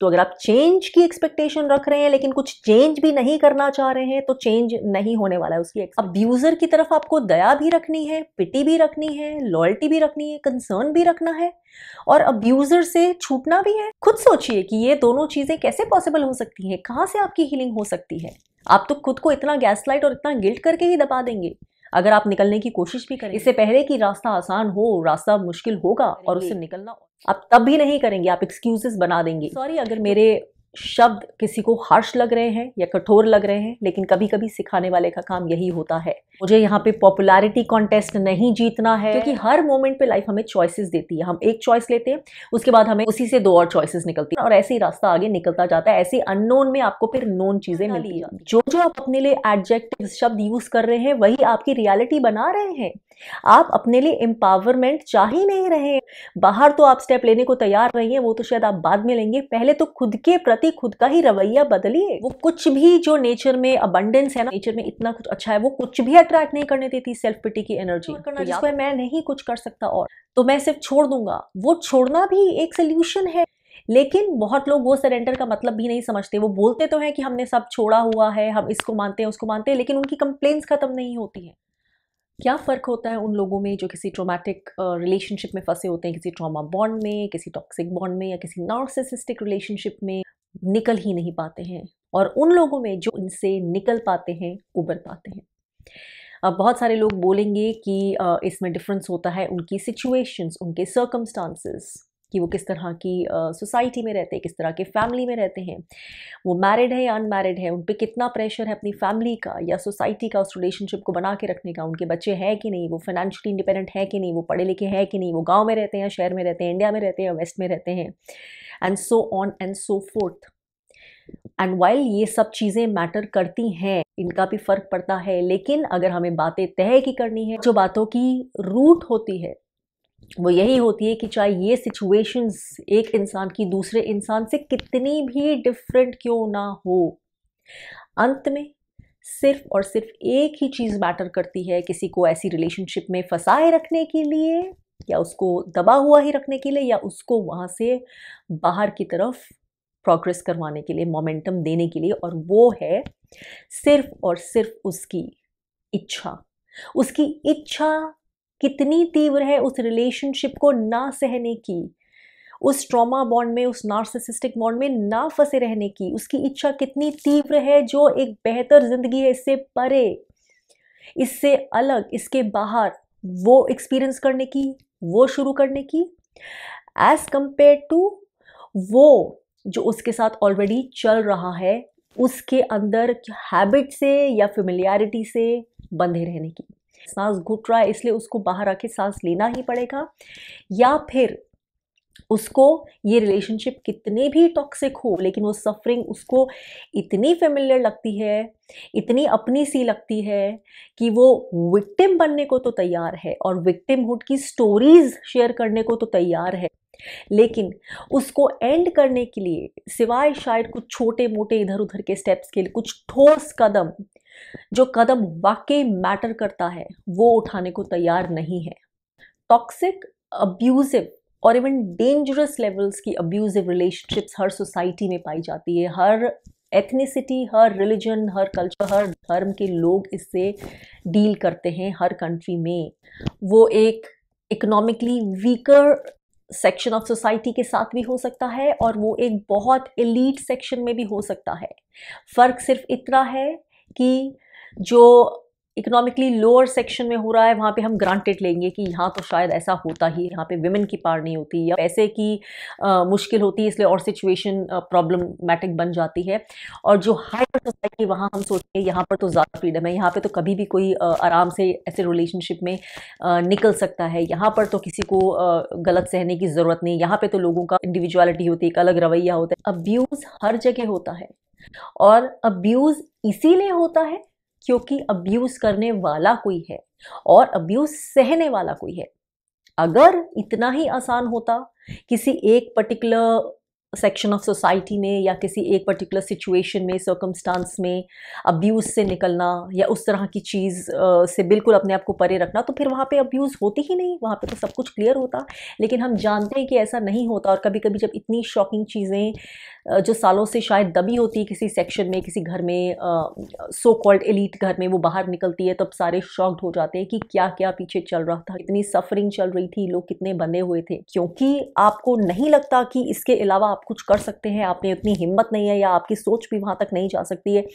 तो अगर आप चेंज की एक्सपेक्टेशन रख रहे हैं लेकिन कुछ चेंज भी नहीं करना चाह रहे हैं तो चेंज नहीं होने वाला है उसकी अब यूजर की तरफ आपको दया भी रखनी है पिटी भी रखनी है लॉयल्टी भी रखनी है कंसर्न भी रखना है और अब यूजर से छूटना भी है खुद सोचिए कि ये दोनों चीजें कैसे पॉसिबल हो सकती हैं कहाँ से आपकी हीलिंग हो सकती है आप तो खुद को इतना गैसलाइट और इतना गिल्ट करके ही दबा देंगे अगर आप निकलने की कोशिश भी करें इससे पहले कि रास्ता आसान हो रास्ता मुश्किल होगा और उससे निकलना आप तब भी नहीं करेंगे आप एक्सक्यूजेस बना देंगे सॉरी अगर मेरे शब्द किसी को हार्श लग रहे हैं या कठोर लग रहे हैं लेकिन कभी कभी सिखाने वाले का काम यही होता है मुझे यहाँ पे पॉपुलैरिटी कॉन्टेस्ट नहीं जीतना है क्योंकि हर मोमेंट पे लाइफ हमें चॉइसेस देती है हम एक चॉइस लेते हैं उसके बाद हमें उसी से दो और चॉइसेस निकलती है और ऐसे ही रास्ता आगे निकलता जाता है ऐसे अननोन में आपको फिर नोन चीजें मिलती है जो जो आप अपने लिए एडजेक्टिव शब्द यूज कर रहे हैं वही आपकी रियालिटी बना रहे हैं आप अपने लिए एम्पावरमेंट चाह ही नहीं रहे बाहर तो आप स्टेप लेने को तैयार रहिए वो तो शायद आप बाद में लेंगे पहले तो खुद के प्रति प्रति खुद का ही रवैया बदलिए वो कुछ भी जो नेचर में अबंडेंस है ना नेचर में इतना कुछ अच्छा है वो कुछ भी अट्रैक्ट नहीं करने देती सेल्फ पिटी की एनर्जी तो मैं नहीं कुछ कर सकता और तो मैं सिर्फ छोड़ दूंगा वो छोड़ना भी एक सोल्यूशन है लेकिन बहुत लोग वो सरेंडर का मतलब भी नहीं समझते वो बोलते तो हैं कि हमने सब छोड़ा हुआ है हम इसको मानते हैं उसको मानते हैं लेकिन उनकी कंप्लेन्स खत्म नहीं होती हैं क्या फ़र्क होता है उन लोगों में जो किसी ट्रोमैटिक रिलेशनशिप में फंसे होते हैं किसी ट्रॉमा बॉन्ड में किसी टॉक्सिक बॉन्ड में या किसी नॉर्सिसिस्टिक रिलेशनशिप में निकल ही नहीं पाते हैं और उन लोगों में जो इनसे निकल पाते हैं उबर पाते हैं अब बहुत सारे लोग बोलेंगे कि इसमें डिफरेंस होता है उनकी सिचुएशंस उनके सर्कमस्टांसेस कि वो किस तरह की सोसाइटी में रहते हैं किस तरह के फैमिली में रहते हैं वो मैरिड है या अनमैरिड है उन पर कितना प्रेशर है अपनी फैमिली का या सोसाइटी का उस रिलेशनशिप को बना के रखने का उनके बच्चे हैं कि नहीं वो फाइनेंशियली इंडिपेंडेंट है कि नहीं वो पढ़े लिखे हैं कि नहीं वो गाँव में रहते हैं शहर में रहते हैं इंडिया में रहते हैं वेस्ट में रहते हैं and so on and so forth and while ये सब चीज़ें मैटर करती हैं इनका भी फर्क पड़ता है लेकिन अगर हमें बातें तय की करनी है जो बातों की रूट होती है वो यही होती है कि चाहे ये सिचुएशंस एक इंसान की दूसरे इंसान से कितनी भी डिफरेंट क्यों ना हो अंत में सिर्फ और सिर्फ एक ही चीज़ मैटर करती है किसी को ऐसी रिलेशनशिप में फंसाए रखने के लिए या उसको दबा हुआ ही रखने के लिए या उसको वहाँ से बाहर की तरफ प्रोग्रेस करवाने के लिए मोमेंटम देने के लिए और वो है सिर्फ और सिर्फ उसकी इच्छा उसकी इच्छा कितनी तीव्र है उस रिलेशनशिप को ना सहने की उस ट्रॉमा बॉन्ड में उस नार्सिसिस्टिक बॉन्ड में ना फंसे रहने की उसकी इच्छा कितनी तीव्र है जो एक बेहतर ज़िंदगी है इससे परे इससे अलग इसके बाहर वो एक्सपीरियंस करने की वो शुरू करने की एज़ कंपेयर टू वो जो उसके साथ ऑलरेडी चल रहा है उसके अंदर हैबिट से या फेमिलियरिटी से बंधे रहने की सांस घुट रहा है इसलिए उसको बाहर आके सांस लेना ही पड़ेगा या फिर उसको ये रिलेशनशिप कितने भी टॉक्सिक हो लेकिन वो सफरिंग उसको इतनी फेमिलियर लगती है इतनी अपनी सी लगती है कि वो विक्टिम बनने को तो तैयार है और विक्टिमहुड की स्टोरीज शेयर करने को तो तैयार है लेकिन उसको एंड करने के लिए सिवाय शायद कुछ छोटे मोटे इधर उधर के स्टेप्स के लिए कुछ ठोस कदम जो कदम वाकई मैटर करता है वो उठाने को तैयार नहीं है टॉक्सिक अब्यूजिव और इवन डेंजरस लेवल्स की अब्यूज़िव रिलेशनशिप्स हर सोसाइटी में पाई जाती है हर एथनिसिटी हर रिलीजन हर कल्चर हर धर्म के लोग इससे डील करते हैं हर कंट्री में वो एक economically weaker section of society के साथ भी हो सकता है और वो एक बहुत एलीट सेक्शन में भी हो सकता है फ़र्क सिर्फ इतना है कि जो इकोनॉमिकली लोअर सेक्शन में हो रहा है वहाँ पे हम ग्रांटेड लेंगे कि यहाँ तो शायद ऐसा होता ही यहाँ पे विमेन की पार नहीं होती या पैसे की आ, मुश्किल होती है इसलिए और सिचुएशन प्रॉब्लमैटिक बन जाती है और जो हायर सोसाइटी वहाँ हम सोचते हैं यहाँ पर तो ज़्यादा फ्रीडम है यहाँ पर तो कभी भी कोई आ, आराम से ऐसे रिलेशनशिप में आ, निकल सकता है यहाँ पर तो किसी को आ, गलत सहने की ज़रूरत नहीं यहाँ पर तो लोगों का इंडिविजुअलिटी होती है एक अलग रवैया होता है अब्यूज़ हर जगह होता है और अब्यूज़ इसीलिए होता है क्योंकि अब्यूज़ करने वाला कोई है और अब्यूज़ सहने वाला कोई है अगर इतना ही आसान होता किसी एक पर्टिकुलर सेक्शन ऑफ सोसाइटी में या किसी एक पर्टिकुलर सिचुएशन में सर्कमस्टांस में अब्यूज़ से निकलना या उस तरह की चीज़ से बिल्कुल अपने आप को परे रखना तो फिर वहाँ पे अब्यूज़ होती ही नहीं वहाँ पे तो सब कुछ क्लियर होता लेकिन हम जानते हैं कि ऐसा नहीं होता और कभी कभी जब इतनी शॉकिंग चीज़ें जो सालों से शायद दबी होती है किसी सेक्शन में किसी घर में सो कॉल्ड एलिट घर में वो बाहर निकलती है तब तो सारे शॉक्ड हो जाते हैं कि क्या क्या पीछे चल रहा था इतनी सफरिंग चल रही थी लोग कितने बंधे हुए थे क्योंकि आपको नहीं लगता कि इसके अलावा आप कुछ कर सकते हैं आपने इतनी हिम्मत नहीं है या आपकी सोच भी वहाँ तक नहीं जा सकती है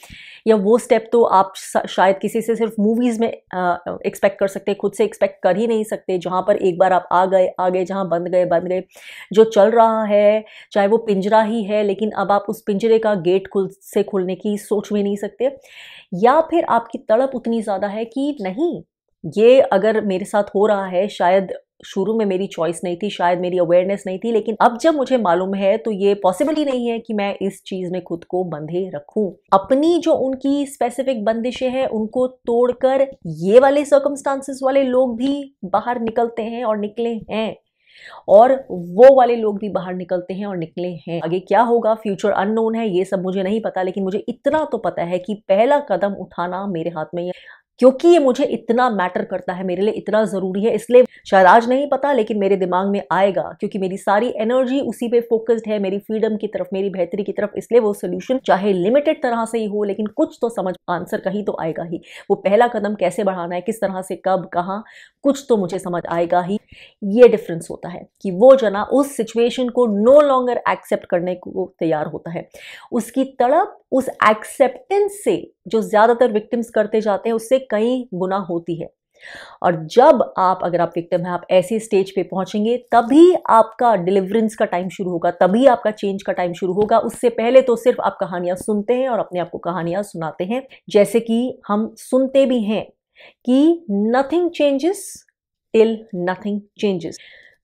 या वो स्टेप तो आप शायद किसी से सिर्फ मूवीज़ में एक्सपेक्ट कर सकते खुद से एक्सपेक्ट कर ही नहीं सकते जहाँ पर एक बार आप आ गए आ गए जहाँ बंद गए बंद गए जो चल रहा है चाहे वो पिंजरा ही है लेकिन लेकिन अब आप उस पिंजरे का गेट खुल से खुलने की सोच भी नहीं सकते या फिर आपकी तड़प उतनी ज़्यादा है कि नहीं ये अगर मेरे साथ हो रहा है शायद शुरू में मेरी चॉइस नहीं थी शायद मेरी अवेयरनेस नहीं थी लेकिन अब जब मुझे मालूम है तो ये पॉसिबल ही नहीं है कि मैं इस चीज़ में खुद को बंधे रखूं अपनी जो उनकी स्पेसिफिक बंदिशें हैं उनको तोड़कर ये वाले सर्कमस्टांसिस वाले लोग भी बाहर निकलते हैं और निकले हैं और वो वाले लोग भी बाहर निकलते हैं और निकले हैं आगे क्या होगा फ्यूचर अननोन है ये सब मुझे नहीं पता लेकिन मुझे इतना तो पता है कि पहला कदम उठाना मेरे हाथ में है क्योंकि ये मुझे इतना मैटर करता है मेरे लिए इतना ज़रूरी है इसलिए शायद आज नहीं पता लेकिन मेरे दिमाग में आएगा क्योंकि मेरी सारी एनर्जी उसी पे फोकस्ड है मेरी फ्रीडम की तरफ मेरी बेहतरी की तरफ इसलिए वो सोल्यूशन चाहे लिमिटेड तरह से ही हो लेकिन कुछ तो समझ आंसर कहीं तो आएगा ही वो पहला कदम कैसे बढ़ाना है किस तरह से कब कहाँ कुछ तो मुझे समझ आएगा ही ये डिफरेंस होता है कि वो जना उस सिचुएशन को नो लॉन्गर एक्सेप्ट करने को तैयार होता है उसकी तड़प उस एक्सेप्टेंस से जो ज़्यादातर विक्टिम्स करते जाते हैं उससे कई गुना होती है और जब आप अगर आप विक्टिम हैं आप ऐसे स्टेज पे पहुंचेंगे तभी आपका डिलीवरेंस का टाइम शुरू होगा तभी आपका चेंज का टाइम शुरू होगा उससे पहले तो सिर्फ आप कहानियां सुनते हैं और अपने आप को कहानियां सुनाते हैं जैसे कि हम सुनते भी हैं कि nothing changes till nothing changes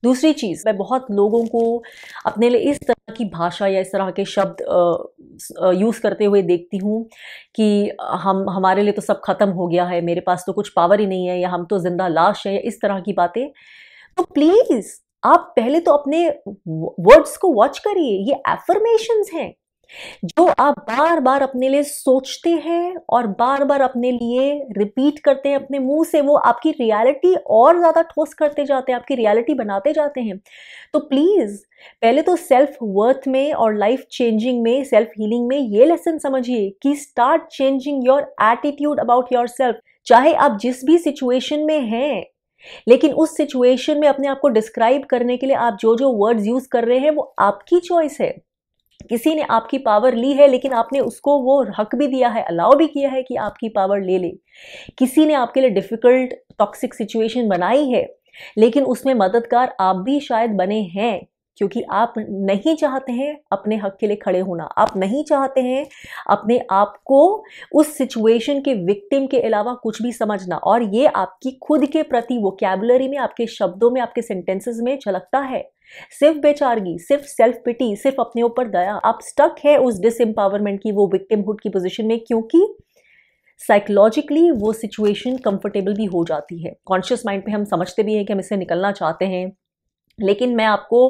दूसरी चीज़ मैं बहुत लोगों को अपने लिए इस तरह की भाषा या इस तरह के शब्द यूज़ करते हुए देखती हूँ कि हम हमारे लिए तो सब ख़त्म हो गया है मेरे पास तो कुछ पावर ही नहीं है या हम तो ज़िंदा लाश है या इस तरह की बातें तो प्लीज़ आप पहले तो अपने वर्ड्स को वॉच करिए ये एफर्मेशंस हैं जो आप बार बार अपने लिए सोचते हैं और बार बार अपने लिए रिपीट करते हैं अपने मुंह से वो आपकी रियलिटी और ज़्यादा ठोस करते जाते हैं आपकी रियलिटी बनाते जाते हैं तो प्लीज़ पहले तो सेल्फ वर्थ में और लाइफ चेंजिंग में सेल्फ हीलिंग में ये लेसन समझिए कि start changing your attitude about yourself चाहे आप जिस भी सिचुएशन में हैं लेकिन उस सिचुएशन में अपने आप को डिस्क्राइब करने के लिए आप जो जो वर्ड्स यूज़ कर रहे हैं वो आपकी चॉइस है किसी ने आपकी पावर ली है लेकिन आपने उसको वो हक भी दिया है अलाउ भी किया है कि आपकी पावर ले ले किसी ने आपके लिए डिफ़िकल्ट टॉक्सिक सिचुएशन बनाई है लेकिन उसमें मददगार आप भी शायद बने हैं क्योंकि आप नहीं चाहते हैं अपने हक के लिए खड़े होना आप नहीं चाहते हैं अपने आप को उस सिचुएशन के विक्टिम के अलावा कुछ भी समझना और ये आपकी खुद के प्रति वो कैबलरी में आपके शब्दों में आपके सेंटेंसेस में झलकता है सिर्फ बेचारगी सिर्फ सेल्फ पिटी सिर्फ अपने ऊपर दया आप स्टक है उस डिसम्पावरमेंट की वो विक्टिमहुड की पोजिशन में क्योंकि साइकोलॉजिकली वो सिचुएशन कंफर्टेबल भी हो जाती है कॉन्शियस माइंड पे हम समझते भी हैं कि हम इससे निकलना चाहते हैं लेकिन मैं आपको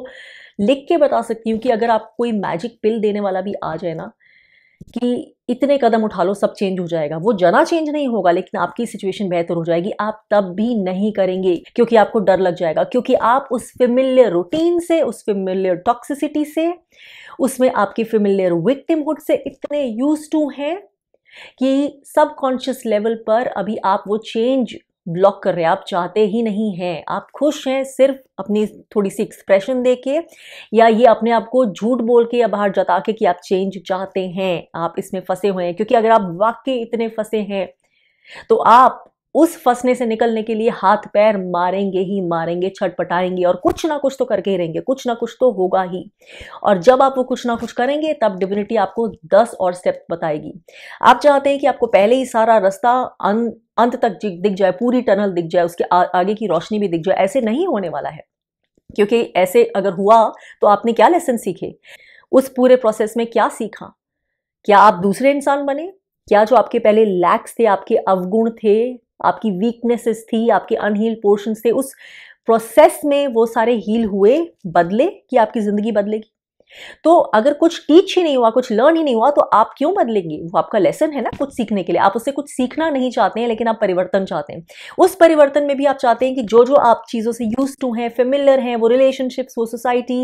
लिख के बता सकती हूँ कि अगर आप कोई मैजिक पिल देने वाला भी आ जाए ना कि इतने कदम उठा लो सब चेंज हो जाएगा वो जना चेंज नहीं होगा लेकिन आपकी सिचुएशन बेहतर हो जाएगी आप तब भी नहीं करेंगे क्योंकि आपको डर लग जाएगा क्योंकि आप उस फेमिलियर रूटीन से उस फेमिलियर टॉक्सिसिटी से उसमें आपकी फेमिलियर विक्टिमहुड से इतने यूज टू हैं कि सबकॉन्शियस लेवल पर अभी आप वो चेंज ब्लॉक कर रहे हैं आप चाहते ही नहीं हैं आप खुश हैं सिर्फ अपनी थोड़ी सी एक्सप्रेशन दे के या ये अपने आप को झूठ बोल के या बाहर जता के कि आप चेंज चाहते हैं आप इसमें फंसे हुए हैं क्योंकि अगर आप वाकई इतने फंसे हैं तो आप उस फंसने से निकलने के लिए हाथ पैर मारेंगे ही मारेंगे छटपटाएंगे और कुछ ना कुछ तो करके ही रहेंगे कुछ ना कुछ तो होगा ही और जब आप वो कुछ ना कुछ करेंगे तब डिविनिटी आपको दस और स्टेप बताएगी आप चाहते हैं कि आपको पहले ही सारा रास्ता अं-, अंत तक दिख जाए पूरी टनल दिख जाए उसके आ, आगे की रोशनी भी दिख जाए ऐसे नहीं होने वाला है क्योंकि ऐसे अगर हुआ तो आपने क्या लेसन सीखे उस पूरे प्रोसेस में क्या सीखा क्या आप दूसरे इंसान बने क्या जो आपके पहले लैक्स थे आपके अवगुण थे आपकी वीकनेसेस थी आपके अनहील पोर्शन थे उस प्रोसेस में वो सारे हील हुए बदले कि आपकी ज़िंदगी बदलेगी तो अगर कुछ टीच ही नहीं हुआ कुछ लर्न ही नहीं हुआ तो आप क्यों बदलेंगे वो आपका लेसन है ना कुछ सीखने के लिए आप उससे कुछ सीखना नहीं चाहते हैं लेकिन आप परिवर्तन चाहते हैं उस परिवर्तन में भी आप चाहते हैं कि जो जो आप चीज़ों से यूज टू हैं फेमिलियर हैं वो रिलेशनशिप्स वो सोसाइटी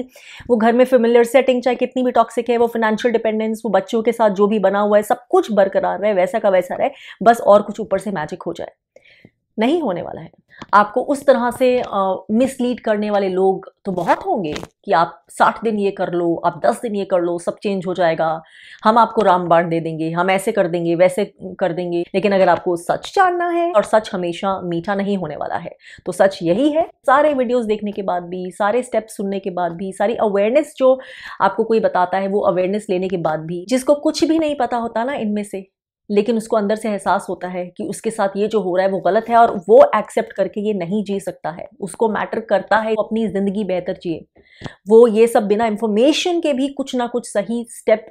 वो घर में फेमिलियर सेटिंग चाहे कितनी भी टॉक्सिक है वो फाइनेंशियल डिपेंडेंस वो बच्चों के साथ जो भी बना हुआ है सब कुछ बरकरार रहे वैसा का वैसा रहे बस और कुछ ऊपर से मैजिक हो जाए नहीं होने वाला है आपको उस तरह से मिसलीड करने वाले लोग तो बहुत होंगे कि आप साठ दिन ये कर लो आप दस दिन ये कर लो सब चेंज हो जाएगा हम आपको रामबाण दे देंगे हम ऐसे कर देंगे वैसे कर देंगे लेकिन अगर आपको सच जानना है और सच हमेशा मीठा नहीं होने वाला है तो सच यही है सारे वीडियोस देखने के बाद भी सारे स्टेप सुनने के बाद भी सारी अवेयरनेस जो आपको कोई बताता है वो अवेयरनेस लेने के बाद भी जिसको कुछ भी नहीं पता होता ना इनमें से लेकिन उसको अंदर से एहसास होता है कि उसके साथ ये जो हो रहा है वो गलत है और वो एक्सेप्ट करके ये नहीं जी सकता है उसको मैटर करता है वो अपनी ज़िंदगी बेहतर जिए वो ये सब बिना इन्फॉर्मेशन के भी कुछ ना कुछ सही स्टेप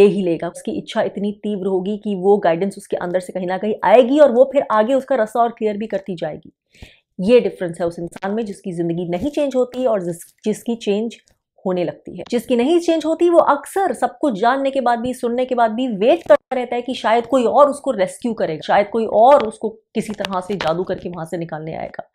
ले ही लेगा उसकी इच्छा इतनी तीव्र होगी कि वो गाइडेंस उसके अंदर से कहीं ना कहीं आएगी और वो फिर आगे उसका रस्ता और क्लियर भी करती जाएगी ये डिफरेंस है उस इंसान में जिसकी ज़िंदगी नहीं चेंज होती और जिस जिसकी चेंज होने लगती है जिसकी नहीं चेंज होती वो अक्सर सब कुछ जानने के बाद भी सुनने के बाद भी वेट करता रहता है कि शायद कोई और उसको रेस्क्यू करेगा शायद कोई और उसको किसी तरह से जादू करके वहां से निकालने आएगा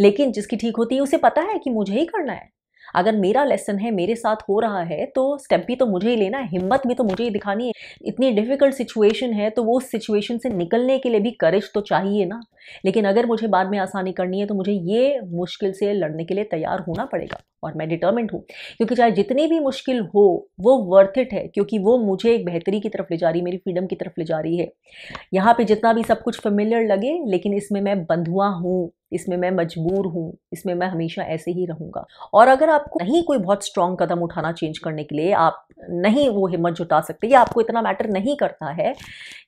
लेकिन जिसकी ठीक होती है उसे पता है कि मुझे ही करना है अगर मेरा लेसन है मेरे साथ हो रहा है तो स्टेप भी तो मुझे ही लेना है हिम्मत भी तो मुझे ही दिखानी है इतनी डिफ़िकल्ट सिचुएशन है तो वो उस सिचुएशन से निकलने के लिए भी करेज तो चाहिए ना लेकिन अगर मुझे बाद में आसानी करनी है तो मुझे ये मुश्किल से लड़ने के लिए तैयार होना पड़ेगा और मैं डिटर्मेंट हूँ क्योंकि चाहे जितनी भी मुश्किल हो वो वर्थ इट है क्योंकि वो मुझे एक बेहतरी की तरफ ले जा रही है मेरी फ्रीडम की तरफ ले जा रही है यहाँ पे जितना भी सब कुछ फेमिलियर लगे लेकिन इसमें मैं बंधुआ हूँ इसमें मैं मजबूर हूँ इसमें मैं हमेशा ऐसे ही रहूँगा और अगर आपको नहीं कोई बहुत स्ट्रांग कदम उठाना चेंज करने के लिए आप नहीं वो हिम्मत जुटा सकते या आपको इतना मैटर नहीं करता है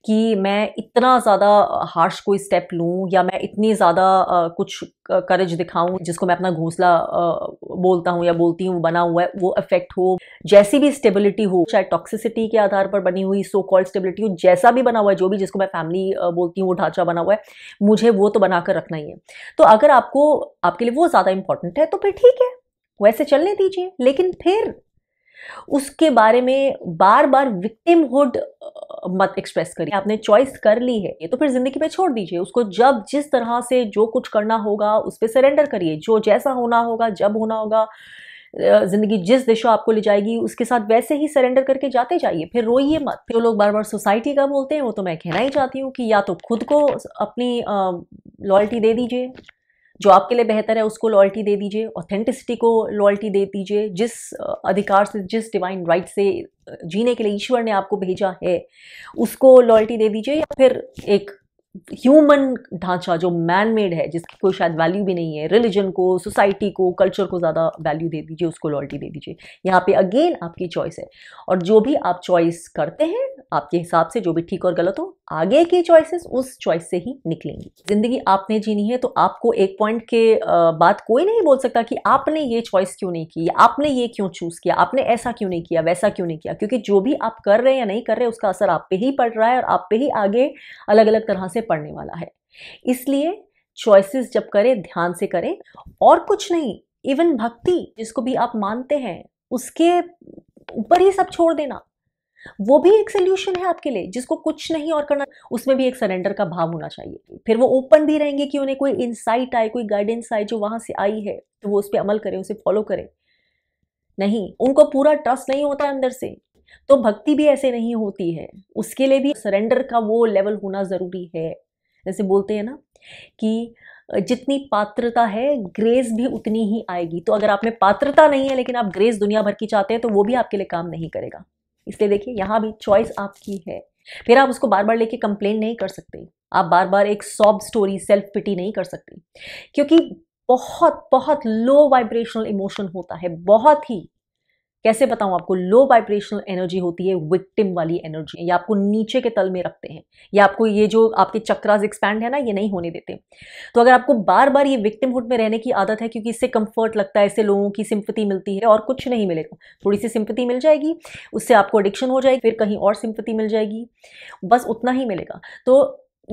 कि मैं इतना ज़्यादा हार्श कोई स्टेप लूँ या मैं इतनी ज़्यादा कुछ करेज दिखाऊँ जिसको मैं अपना घोंसला बोलता हूँ या बोलती हूँ बना हुआ है वो इफेक्ट हो जैसी भी स्टेबिलिटी हो चाहे टॉक्सिसिटी के आधार पर बनी हुई सो कॉल्ड स्टेबिलिटी हो जैसा भी बना हुआ है जो भी जिसको मैं फैमिली बोलती हूँ वो ढांचा बना हुआ है मुझे वो तो बनाकर रखना ही है तो अगर आपको आपके लिए वो ज़्यादा इंपॉर्टेंट है तो फिर ठीक है वैसे चलने दीजिए लेकिन फिर उसके बारे में बार बार विक्टिमहुड मत एक्सप्रेस करिए आपने चॉइस कर ली है ये तो फिर जिंदगी में छोड़ दीजिए उसको जब जिस तरह से जो कुछ करना होगा उस पर सरेंडर करिए जो जैसा होना होगा जब होना होगा ज़िंदगी जिस दिशा आपको ले जाएगी उसके साथ वैसे ही सरेंडर करके जाते जाइए फिर रोइए मत जो लोग बार बार सोसाइटी का बोलते हैं वो तो मैं कहना ही चाहती हूँ कि या तो खुद को अपनी लॉयल्टी दे दीजिए जो आपके लिए बेहतर है उसको लॉयल्टी दे दीजिए ऑथेंटिसिटी को लॉयल्टी दे दीजिए जिस अधिकार से जिस डिवाइन राइट से जीने के लिए ईश्वर ने आपको भेजा है उसको लॉयल्टी दे दीजिए या फिर एक ह्यूमन ढांचा जो मैन मेड है जिसकी कोई शायद वैल्यू भी नहीं है रिलीजन को सोसाइटी को कल्चर को ज़्यादा वैल्यू दे दीजिए उसको लॉयल्टी दे दीजिए यहाँ पे अगेन आपकी चॉइस है और जो भी आप चॉइस करते हैं आपके हिसाब से जो भी ठीक और गलत हो आगे की चॉइसेस उस चॉइस से ही निकलेंगी ज़िंदगी आपने जीनी है तो आपको एक पॉइंट के बाद कोई नहीं बोल सकता कि आपने ये चॉइस क्यों नहीं की आपने ये क्यों चूज़ किया आपने ऐसा क्यों नहीं किया वैसा क्यों नहीं किया क्योंकि जो भी आप कर रहे हैं या नहीं कर रहे उसका असर आप पे ही पड़ रहा है और आप पे ही आगे अलग अलग तरह से पड़ने वाला है इसलिए चॉइसेस जब करें ध्यान से करें और कुछ नहीं इवन भक्ति जिसको भी आप मानते हैं उसके ऊपर ही सब छोड़ देना वो भी एक सोल्यूशन है आपके लिए जिसको कुछ नहीं और करना उसमें भी एक सरेंडर का भाव होना चाहिए फिर वो ओपन भी रहेंगे कि उन्हें कोई इंसाइट आए कोई गाइडेंस आए जो वहां से आई है तो वो उस पर अमल करें उसे फॉलो करें नहीं उनको पूरा ट्रस्ट नहीं होता अंदर से तो भक्ति भी ऐसे नहीं होती है उसके लिए भी सरेंडर का वो लेवल होना ज़रूरी है जैसे बोलते हैं ना कि जितनी पात्रता है ग्रेस भी उतनी ही आएगी तो अगर आप में पात्रता नहीं है लेकिन आप ग्रेस दुनिया भर की चाहते हैं तो वो भी आपके लिए काम नहीं करेगा इसलिए देखिए यहाँ भी चॉइस आपकी है फिर आप उसको बार बार लेके कंप्लेन नहीं कर सकते आप बार बार एक सॉब स्टोरी सेल्फ पिटी नहीं कर सकते क्योंकि बहुत बहुत लो वाइब्रेशनल इमोशन होता है बहुत ही कैसे बताऊं आपको लो वाइब्रेशनल एनर्जी होती है विक्टिम वाली एनर्जी या आपको नीचे के तल में रखते हैं या आपको ये जो आपके चक्रास एक्सपैंड है ना ये नहीं होने देते तो अगर आपको बार बार ये विक्टिम हुड में रहने की आदत है क्योंकि इससे कंफर्ट लगता है इससे लोगों की सिंपति मिलती है और कुछ नहीं मिलेगा थोड़ी सी सिंपति मिल जाएगी उससे आपको एडिक्शन हो जाएगी फिर कहीं और सिंपति मिल जाएगी बस उतना ही मिलेगा तो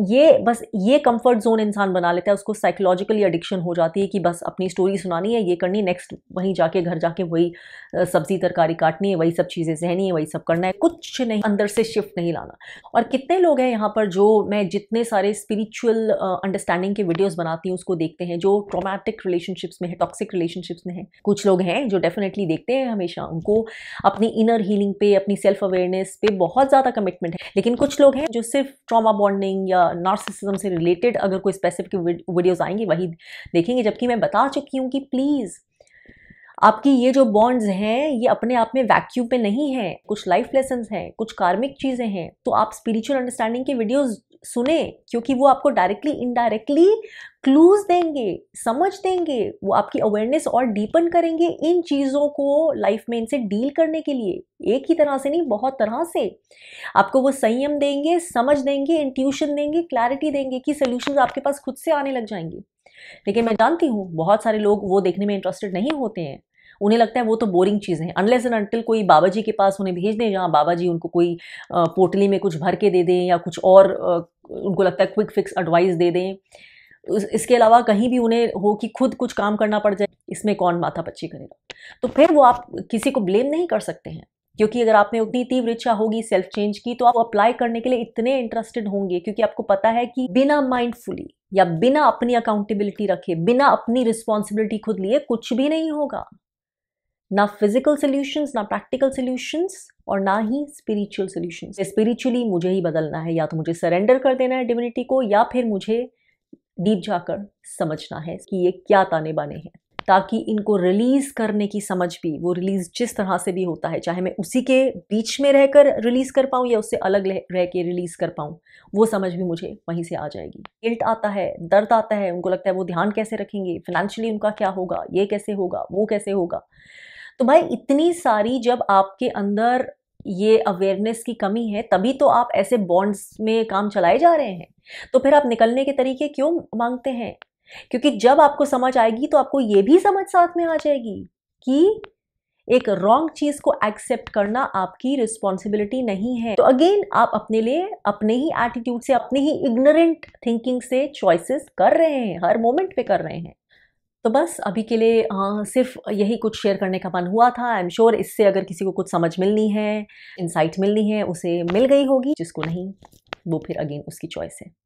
ये बस ये कंफर्ट जोन इंसान बना लेता है उसको साइकोलॉजिकली एडिक्शन हो जाती है कि बस अपनी स्टोरी सुनानी है ये करनी नेक्स्ट वहीं जाके घर जाके वही सब्ज़ी तरकारी काटनी है वही सब चीज़ें सहनी है वही सब करना है कुछ नहीं अंदर से शिफ्ट नहीं लाना और कितने लोग हैं यहाँ पर जो मैं जितने सारे स्पिरिचुअल अंडरस्टैंडिंग के वीडियोज़ बनाती हूँ उसको देखते हैं जो ट्रोमैटिक रिलेशनशिप्स में है टॉक्सिक रिलेशनशिप्स में है कुछ लोग हैं जो डेफिनेटली देखते हैं हमेशा उनको अपनी इनर हीलिंग पे अपनी सेल्फ अवेयरनेस पे बहुत ज़्यादा कमिटमेंट है लेकिन कुछ लोग हैं जो सिर्फ ट्रामा बॉन्डिंग या नार्सिसिज्म से रिलेटेड अगर कोई स्पेसिफिक वीडियोज़ आएंगे वही देखेंगे जबकि मैं बता चुकी हूँ कि प्लीज़ आपकी ये जो बॉन्ड्स हैं ये अपने आप में वैक्यूम पे नहीं है कुछ लाइफ लेसन हैं कुछ कार्मिक चीज़ें हैं तो आप स्पिरिचुअल अंडरस्टैंडिंग के वीडियोस सुने क्योंकि वो आपको डायरेक्टली इनडायरेक्टली क्लूज देंगे समझ देंगे वो आपकी अवेयरनेस और डीपन करेंगे इन चीज़ों को लाइफ में इनसे डील करने के लिए एक ही तरह से नहीं बहुत तरह से आपको वो संयम देंगे समझ देंगे इंट्यूशन देंगे क्लैरिटी देंगे कि सोल्यूशन आपके पास खुद से आने लग जाएंगे लेकिन मैं जानती हूँ बहुत सारे लोग वो देखने में इंटरेस्टेड नहीं होते हैं उन्हें लगता है वो तो बोरिंग चीज है अनलेस एंड अनटिल कोई बाबा जी के पास उन्हें भेज दें जहाँ बाबा जी उनको कोई पोटली में कुछ भर के दे दें या कुछ और उनको लगता है क्विक फिक्स एडवाइस दे दें इसके अलावा कहीं भी उन्हें हो कि खुद कुछ काम करना पड़ जाए इसमें कौन माथा पच्ची करेगा तो फिर वो आप किसी को ब्लेम नहीं कर सकते हैं क्योंकि अगर आप में उतनी तीव्र इच्छा होगी सेल्फ चेंज की तो आप अप्लाई करने के लिए इतने इंटरेस्टेड होंगे क्योंकि आपको पता है कि बिना माइंडफुली या बिना अपनी अकाउंटेबिलिटी रखे बिना अपनी रिस्पॉन्सिबिलिटी खुद लिए कुछ भी नहीं होगा ना फिजिकल सोल्यूशंस ना प्रैक्टिकल सोल्यूशंस और ना ही स्पिरिचुअल सोल्यूशंस स्पिरिचुअली मुझे ही बदलना है या तो मुझे सरेंडर कर देना है डिविनिटी को या फिर मुझे डीप जाकर समझना है कि ये क्या ताने बाने हैं ताकि इनको रिलीज़ करने की समझ भी वो रिलीज़ जिस तरह से भी होता है चाहे मैं उसी के बीच में रहकर रिलीज़ कर पाऊँ या उससे अलग रह के रिलीज़ कर पाऊँ वो समझ भी मुझे वहीं से आ जाएगी गिल्ट आता है दर्द आता है उनको लगता है वो ध्यान कैसे रखेंगे फाइनेंशियली उनका क्या होगा ये कैसे होगा वो कैसे होगा तो भाई इतनी सारी जब आपके अंदर ये अवेयरनेस की कमी है तभी तो आप ऐसे बॉन्ड्स में काम चलाए जा रहे हैं तो फिर आप निकलने के तरीके क्यों मांगते हैं क्योंकि जब आपको समझ आएगी तो आपको ये भी समझ साथ में आ जाएगी कि एक रॉन्ग चीज को एक्सेप्ट करना आपकी रिस्पॉन्सिबिलिटी नहीं है तो अगेन आप अपने लिए अपने ही एटीट्यूड से अपने ही इग्नोरेंट थिंकिंग से चॉइसेस कर रहे हैं हर मोमेंट पे कर रहे हैं तो बस अभी के लिए आ, सिर्फ यही कुछ शेयर करने का मन हुआ था आई एम श्योर इससे अगर किसी को कुछ समझ मिलनी है इंसाइट मिलनी है उसे मिल गई होगी जिसको नहीं वो फिर अगेन उसकी चॉइस है